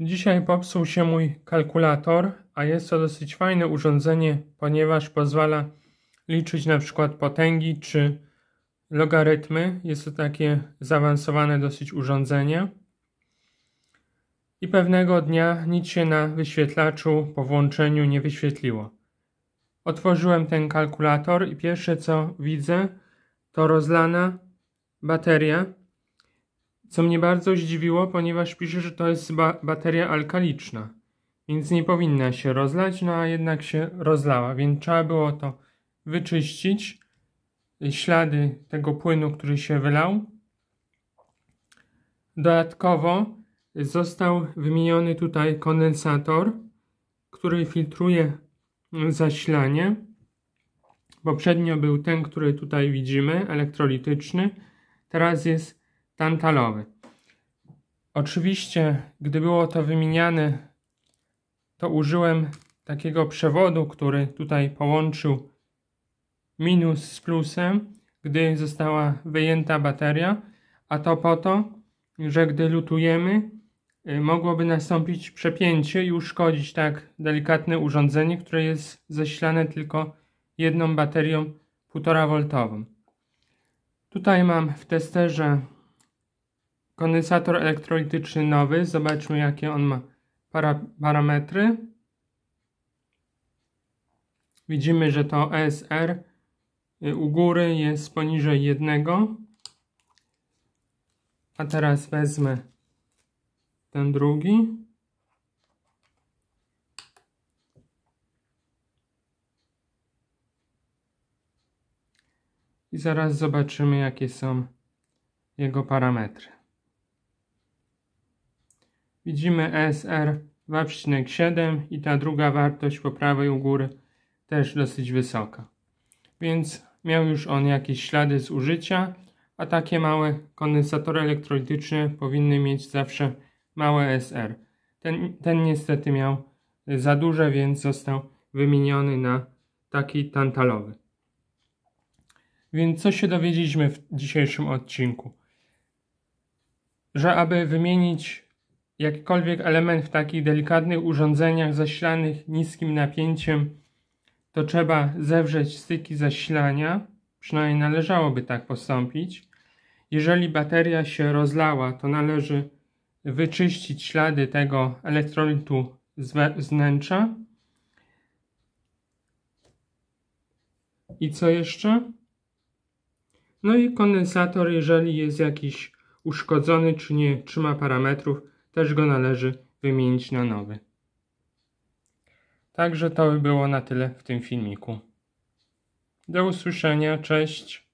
Dzisiaj popsuł się mój kalkulator, a jest to dosyć fajne urządzenie, ponieważ pozwala liczyć na przykład potęgi czy logarytmy. Jest to takie zaawansowane dosyć urządzenie. I pewnego dnia nic się na wyświetlaczu po włączeniu nie wyświetliło. Otworzyłem ten kalkulator i pierwsze co widzę to rozlana bateria co mnie bardzo zdziwiło, ponieważ pisze, że to jest ba bateria alkaliczna, więc nie powinna się rozlać, no a jednak się rozlała, więc trzeba było to wyczyścić, ślady tego płynu, który się wylał. Dodatkowo został wymieniony tutaj kondensator, który filtruje zasilanie. Poprzednio był ten, który tutaj widzimy, elektrolityczny. Teraz jest tantalowy. Oczywiście, gdy było to wymieniane, to użyłem takiego przewodu, który tutaj połączył minus z plusem, gdy została wyjęta bateria, a to po to, że gdy lutujemy, y, mogłoby nastąpić przepięcie i uszkodzić tak delikatne urządzenie, które jest zasilane tylko jedną baterią 1,5V. Tutaj mam w testerze Kondensator elektrolityczny nowy. Zobaczmy jakie on ma para parametry. Widzimy, że to ESR u góry jest poniżej jednego. A teraz wezmę ten drugi. I zaraz zobaczymy jakie są jego parametry. Widzimy SR 2,7 i ta druga wartość po prawej u góry też dosyć wysoka. Więc miał już on jakieś ślady z użycia, a takie małe kondensatory elektrolityczne powinny mieć zawsze małe SR. Ten, ten niestety miał za duże, więc został wymieniony na taki tantalowy. Więc co się dowiedzieliśmy w dzisiejszym odcinku? Że aby wymienić Jakikolwiek element w takich delikatnych urządzeniach zasilanych niskim napięciem, to trzeba zewrzeć styki zasilania, przynajmniej należałoby tak postąpić. Jeżeli bateria się rozlała, to należy wyczyścić ślady tego elektrolitu z wnętrza. I co jeszcze? No i kondensator, jeżeli jest jakiś uszkodzony czy nie trzyma parametrów, też go należy wymienić na nowy. Także to by było na tyle w tym filmiku. Do usłyszenia, cześć!